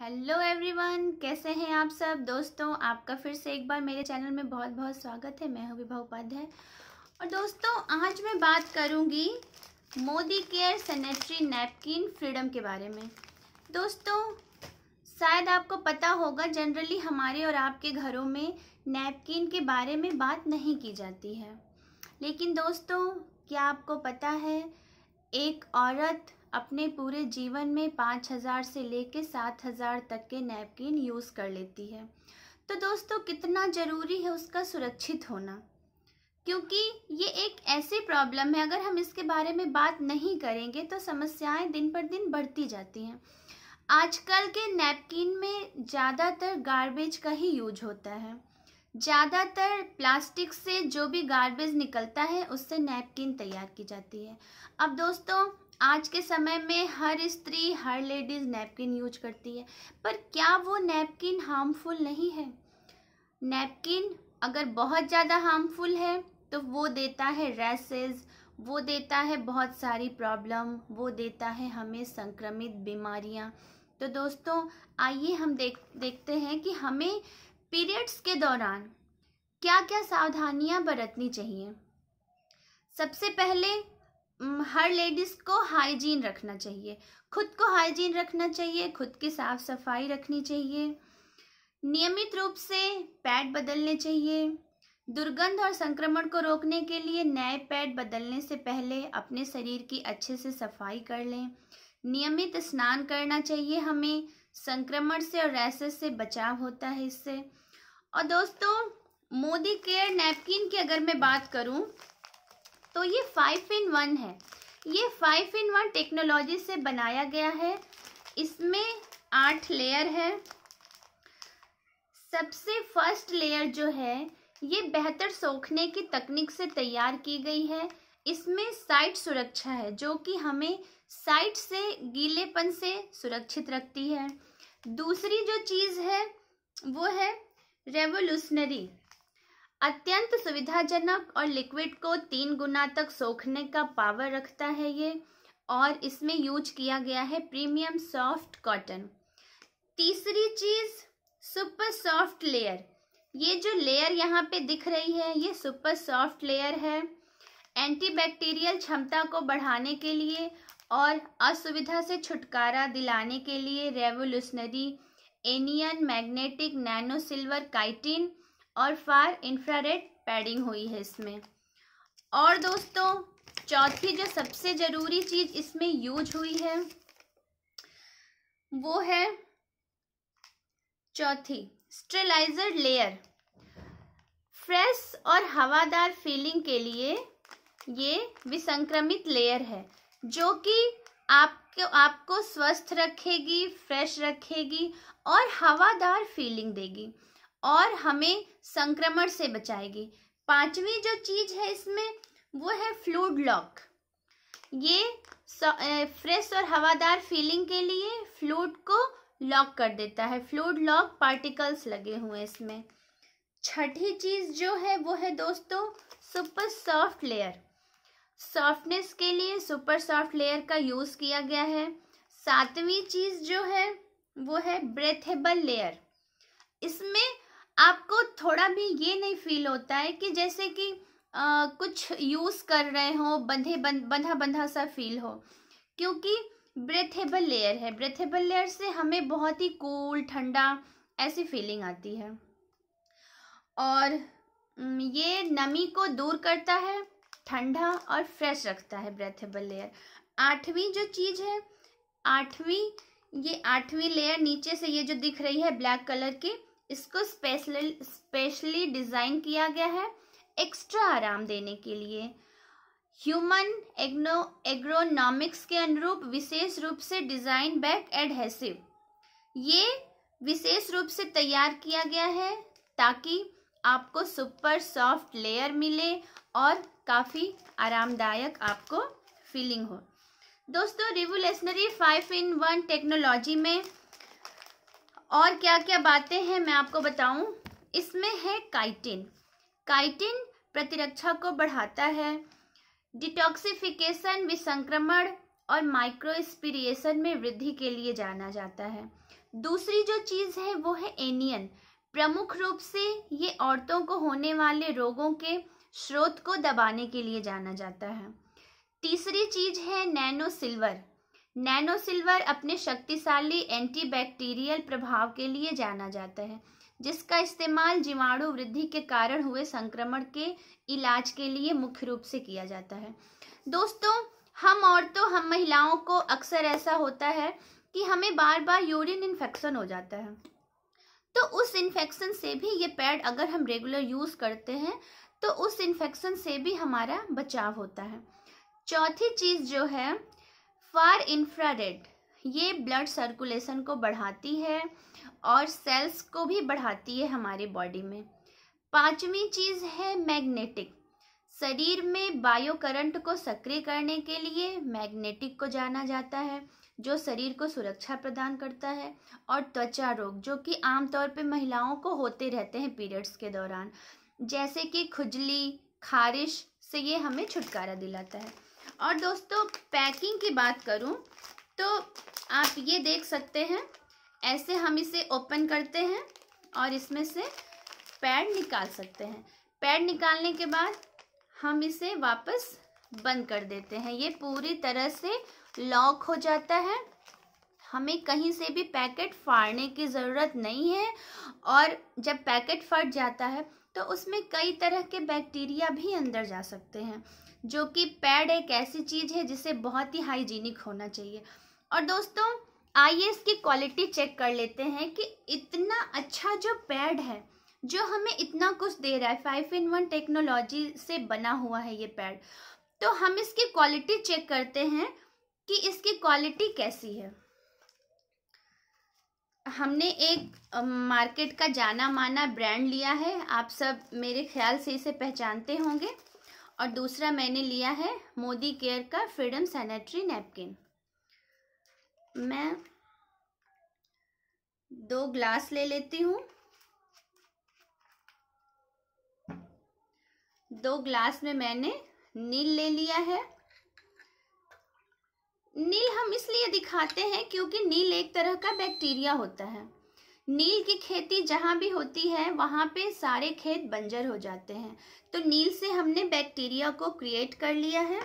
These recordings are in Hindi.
हेलो एवरीवन कैसे हैं आप सब दोस्तों आपका फिर से एक बार मेरे चैनल में बहुत बहुत स्वागत है मैं हूं विभा उपाध्याय और दोस्तों आज मैं बात करूंगी Modi Care sanitary napkin Freedom के बारे में दोस्तों शायद आपको पता होगा जनरली हमारे और आपके घरों में नैपकिन के बारे में बात नहीं की जाती है लेकिन दोस्तों क्या आपको पता है एक औरत अपने पूरे जीवन में पाँच हज़ार से कर सात हज़ार तक के नैपकिन यूज़ कर लेती है तो दोस्तों कितना ज़रूरी है उसका सुरक्षित होना क्योंकि ये एक ऐसी प्रॉब्लम है अगर हम इसके बारे में बात नहीं करेंगे तो समस्याएं दिन पर दिन बढ़ती जाती हैं आजकल के नैपकिन में ज़्यादातर गार्बेज का ही यूज होता है ज़्यादातर प्लास्टिक से जो भी गार्बेज निकलता है उससे नैपकिन तैयार की जाती है अब दोस्तों आज के समय में हर स्त्री हर लेडीज़ नैपकिन यूज करती है पर क्या वो नैपकिन हार्मफुल नहीं है नैपकिन अगर बहुत ज़्यादा हार्मफुल है तो वो देता है रैसेज वो देता है बहुत सारी प्रॉब्लम वो देता है हमें संक्रमित बीमारियाँ तो दोस्तों आइए हम देख देखते हैं कि हमें पीरियड्स के दौरान क्या क्या सावधानियाँ बरतनी चाहिए सबसे पहले हर लेडीज़ को हाइजीन रखना चाहिए खुद को हाइजीन रखना चाहिए खुद की साफ सफाई रखनी चाहिए नियमित रूप से पैड बदलने चाहिए दुर्गंध और संक्रमण को रोकने के लिए नए पैड बदलने से पहले अपने शरीर की अच्छे से सफाई कर लें नियमित स्नान करना चाहिए हमें संक्रमण से और रैसेस से बचाव होता है इससे और दोस्तों मोदी केयर नैपकिन की अगर मैं बात करूं तो ये फाइव इन वन है ये फाइव इन वन टेक्नोलॉजी से बनाया गया है इसमें आठ लेयर है सबसे फर्स्ट लेयर जो है ये बेहतर सोखने की तकनीक से तैयार की गई है इसमें साइट सुरक्षा है जो कि हमें साइट से गीलेपन से सुरक्षित रखती है दूसरी जो चीज़ है वो है रेवोल्यूशनरी अत्यंत सुविधाजनक और लिक्विड को तीन गुना तक सोखने का पावर रखता है ये और इसमें यूज किया गया है प्रीमियम सॉफ्ट कॉटन तीसरी चीज़ सुपर सॉफ्ट लेयर ये जो लेयर यहाँ पे दिख रही है ये सुपर सॉफ्ट लेयर है एंटीबैक्टीरियल क्षमता को बढ़ाने के लिए और असुविधा से छुटकारा दिलाने के लिए revolutionary anion magnetic nano silver chitin और फार इंफ्रारेड पैडिंग हुई है इसमें और दोस्तों चौथी जो सबसे ज़रूरी चीज़ इसमें यूज हुई है वो है चौथी स्टेलाइजर लेयर फ्रेश और हवादार फीलिंग के लिए ये विसंक्रमित लेयर है जो कि आपको आपको स्वस्थ रखेगी फ्रेश रखेगी और हवादार फीलिंग देगी और हमें संक्रमण से बचाएगी पांचवी जो चीज़ है इसमें वो है फ्लूड लॉक ये फ्रेश और हवादार फीलिंग के लिए फ्लूड को लॉक कर देता है फ्लूड लॉक पार्टिकल्स लगे हुए हैं इसमें छठी चीज़ जो है वो है दोस्तों सुपर सॉफ्ट लेयर सॉफ्टनेस के लिए सुपर सॉफ्ट लेयर का यूज़ किया गया है सातवीं चीज़ जो है वो है ब्रेथेबल लेयर इसमें आपको थोड़ा भी ये नहीं फील होता है कि जैसे कि आ, कुछ यूज़ कर रहे हो बंधे बं, बंधा बंधा सा फील हो क्योंकि ब्रेथेबल लेयर है ब्रेथेबल लेयर से हमें बहुत ही कूल ठंडा ऐसी फीलिंग आती है और ये नमी को दूर करता है ठंडा और फ्रेश रखता है ब्रेथेबल लेयर आठवीं जो चीज़ है आठवीं ये आठवीं लेयर नीचे से ये जो दिख रही है ब्लैक कलर की इसको स्पेशल स्पेशली डिज़ाइन किया गया है एक्स्ट्रा आराम देने के लिए ह्यूमन एग्नो एग्रोनॉमिक्स के अनुरूप विशेष रूप से डिज़ाइन बैक एडहेसिव ये विशेष रूप से तैयार किया गया है ताकि आपको सुपर सॉफ्ट लेयर मिले और काफ़ी आरामदायक आपको फीलिंग हो दोस्तों revolutionary five in one technology में और क्या क्या बातें हैं मैं आपको बताऊं इसमें है काइटिन काइटिन प्रतिरक्षा को बढ़ाता है डिटॉक्सिफिकेशन विसंक्रमण और माइक्रोस्पिरिएशन में वृद्धि के लिए जाना जाता है दूसरी जो चीज़ है वो है एनियन प्रमुख रूप से ये औरतों को होने वाले रोगों के स्रोत को दबाने के लिए जाना जाता है तीसरी चीज है नैनो सिल्वर नैनो सिल्वर अपने शक्तिशाली एंटीबैक्टीरियल प्रभाव के लिए जाना जाता है जिसका इस्तेमाल जीवाणु वृद्धि के कारण हुए संक्रमण के इलाज के लिए मुख्य रूप से किया जाता है दोस्तों हम औरतों हम महिलाओं को अक्सर ऐसा होता है कि हमें बार बार यूरिन इन्फेक्शन हो जाता है तो उस इन्फेक्शन से भी ये पैड अगर हम रेगुलर यूज़ करते हैं तो उस इन्फेक्शन से भी हमारा बचाव होता है चौथी चीज़ जो है फार इंफ्रारेड ये ब्लड सर्कुलेशन को बढ़ाती है और सेल्स को भी बढ़ाती है हमारे बॉडी में पांचवी चीज़ है मैग्नेटिक शरीर में बायो करंट को सक्रिय करने के लिए मैग्नेटिक को जाना जाता है जो शरीर को सुरक्षा प्रदान करता है और त्वचा रोग जो कि आमतौर पर महिलाओं को होते रहते हैं पीरियड्स के दौरान जैसे कि खुजली खारिश से ये हमें छुटकारा दिलाता है और दोस्तों पैकिंग की बात करूं तो आप ये देख सकते हैं ऐसे हम इसे ओपन करते हैं और इसमें से पैड निकाल सकते हैं पैड निकालने के बाद हम इसे वापस बंद कर देते हैं ये पूरी तरह से लॉक हो जाता है हमें कहीं से भी पैकेट फाड़ने की ज़रूरत नहीं है और जब पैकेट फट जाता है तो उसमें कई तरह के बैक्टीरिया भी अंदर जा सकते हैं जो कि पैड एक ऐसी चीज़ है जिसे बहुत ही हाइजीनिक होना चाहिए और दोस्तों आइए इसकी क्वालिटी चेक कर लेते हैं कि इतना अच्छा जो पैड है जो हमें इतना कुछ दे रहा है फाइव इन वन टेक्नोलॉजी से बना हुआ है ये पैड तो हम इसकी क्वालिटी चेक करते हैं कि इसकी क्वालिटी कैसी है हमने एक मार्केट का जाना माना ब्रांड लिया है आप सब मेरे ख्याल से इसे पहचानते होंगे और दूसरा मैंने लिया है मोदी केयर का फ्रीडम सैनिटरी नैपकिन मैं दो ग्लास ले लेती हूँ दो ग्लास में मैंने नील ले लिया है नील हम इसलिए दिखाते हैं क्योंकि नील एक तरह का बैक्टीरिया होता है नील की खेती जहाँ भी होती है वहाँ पे सारे खेत बंजर हो जाते हैं तो नील से हमने बैक्टीरिया को क्रिएट कर लिया है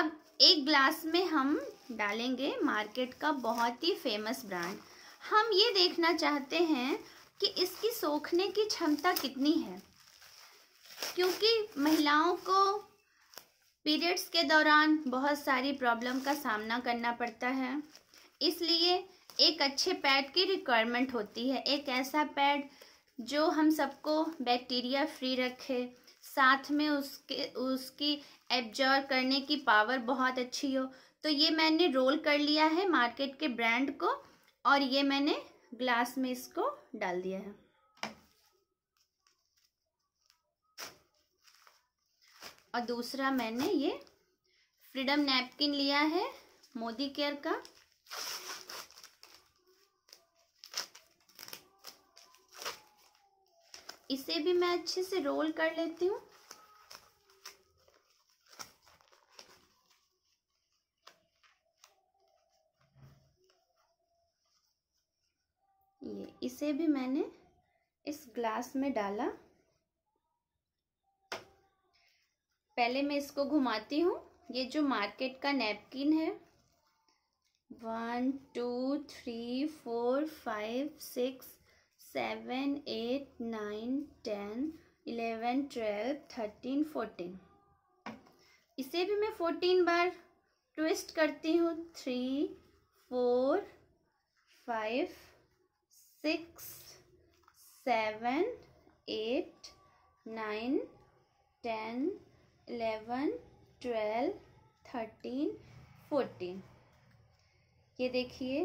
अब एक ग्लास में हम डालेंगे मार्केट का बहुत ही फेमस ब्रांड हम ये देखना चाहते हैं कि इसकी सोखने की क्षमता कितनी है क्योंकि महिलाओं को पीरियड्स के दौरान बहुत सारी प्रॉब्लम का सामना करना पड़ता है इसलिए एक अच्छे पैड की रिक्वायरमेंट होती है एक ऐसा पैड जो हम सबको बैक्टीरिया फ्री रखे साथ में उसके उसकी एब्जॉर्व करने की पावर बहुत अच्छी हो तो ये मैंने रोल कर लिया है मार्केट के ब्रांड को और ये मैंने ग्लास में इसको डाल दिया है और दूसरा मैंने ये फ्रीडम नैपकिन लिया है मोदी केयर का इसे भी मैं अच्छे से रोल कर लेती हूँ ये इसे भी मैंने इस ग्लास में डाला पहले मैं इसको घुमाती हूँ ये जो मार्केट का नैपकिन है one two three four five six seven eight nine ten eleven twelve thirteen fourteen इसे भी मैं फोर्टीन बार ट्विस्ट करती हूँ three four five six seven eight nine ten eleven twelve thirteen fourteen ये देखिए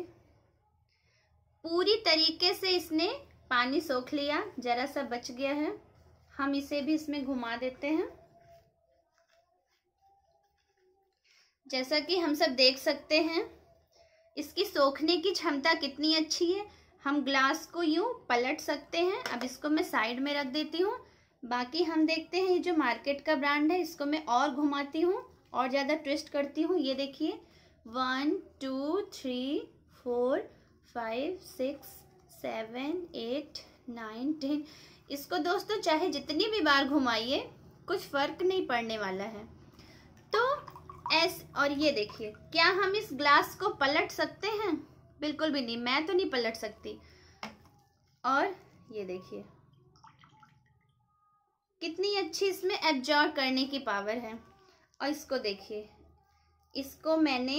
पूरी तरीके से इसने पानी सोख लिया जरा सा बच गया है हम इसे भी इसमें घुमा देते हैं जैसा कि हम सब देख सकते हैं इसकी सोखने की क्षमता कितनी अच्छी है हम ग्लास को यूं पलट सकते हैं अब इसको मैं साइड में रख देती हूँ बाकी हम देखते हैं ये जो मार्केट का ब्रांड है इसको मैं और घुमाती हूँ और ज़्यादा ट्विस्ट करती हूँ ये देखिए one two three four five six seven eight nine ten इसको दोस्तों चाहे जितनी भी बार घुमाइए कुछ फ़र्क नहीं पड़ने वाला है तो एस और ये देखिए क्या हम इस ग्लास को पलट सकते हैं बिल्कुल भी नहीं मैं तो नहीं पलट सकती और ये देखिए कितनी अच्छी इसमें एब्जॉर्ब करने की पावर है और इसको देखिए इसको मैंने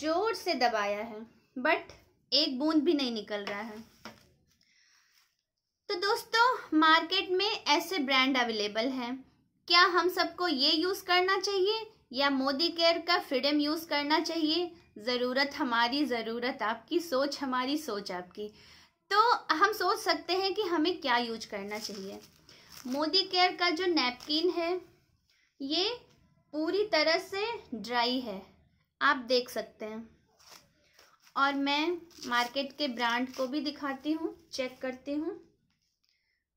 जोर से दबाया है बट एक बूंद भी नहीं निकल रहा है तो दोस्तों मार्केट में ऐसे ब्रांड अवेलेबल हैं क्या हम सबको ये यूज़ करना चाहिए या मोदी केयर का फ्रीडम यूज़ करना चाहिए ज़रूरत हमारी ज़रूरत आपकी सोच हमारी सोच आपकी तो हम सोच सकते हैं कि हमें क्या यूज करना चाहिए मोदी केयर का जो नैपकिन है ये पूरी तरह से ड्राई है आप देख सकते हैं और मैं मार्केट के ब्रांड को भी दिखाती हूँ चेक करती हूँ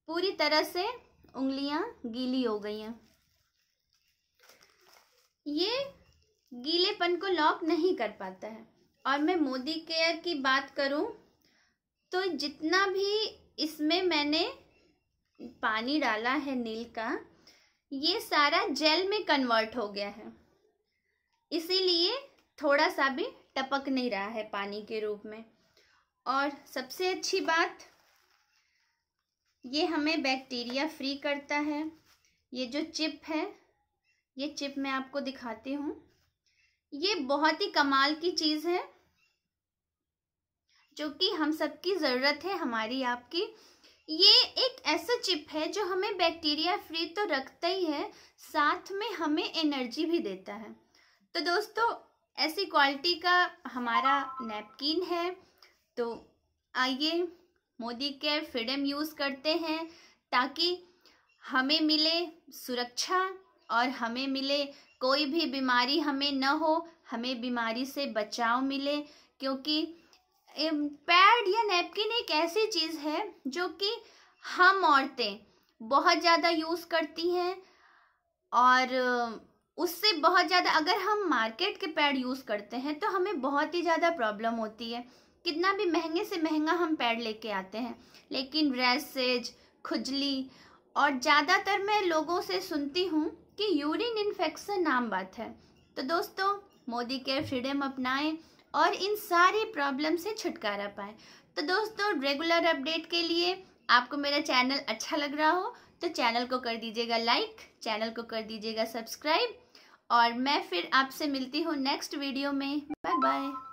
पूरी तरह से उंगलियाँ गीली हो गई हैं ये गीलेपन को लॉक नहीं कर पाता है और मैं मोदी केयर की बात करूँ तो जितना भी इसमें मैंने पानी डाला है नील का ये सारा जेल में कन्वर्ट हो गया है इसीलिए थोड़ा सा भी टपक नहीं रहा है पानी के रूप में और सबसे अच्छी बात ये हमें बैक्टीरिया फ्री करता है ये जो चिप है ये चिप मैं आपको दिखाती हूँ ये बहुत ही कमाल की चीज़ है जो कि हम सबकी ज़रूरत है हमारी आपकी ये एक ऐसा चिप है जो हमें बैक्टीरिया फ्री तो रखता ही है साथ में हमें एनर्जी भी देता है तो दोस्तों ऐसी क्वालिटी का हमारा नैपकिन है तो आइए मोदी केयर फ्रीडम यूज़ करते हैं ताकि हमें मिले सुरक्षा और हमें मिले कोई भी बीमारी हमें न हो हमें बीमारी से बचाव मिले क्योंकि पैड या नैपकिन एक ऐसी चीज़ है जो कि हम औरतें बहुत ज़्यादा यूज़ करती हैं और उससे बहुत ज़्यादा अगर हम मार्केट के पैड यूज़ करते हैं तो हमें बहुत ही ज़्यादा प्रॉब्लम होती है कितना भी महंगे से महंगा हम पैड लेके आते हैं लेकिन रेसेज खुजली और ज़्यादातर मैं लोगों से सुनती हूँ कि यूरिन इन्फेक्शन नाम बात है तो दोस्तों मोदी के फ्रीडम अपनाएं और इन सारे प्रॉब्लम से छुटकारा पाएं तो दोस्तों रेगुलर अपडेट के लिए आपको मेरा चैनल अच्छा लग रहा हो तो चैनल को कर दीजिएगा लाइक चैनल को कर दीजिएगा सब्सक्राइब और मैं फिर आपसे मिलती हूँ नेक्स्ट वीडियो में बाय बाय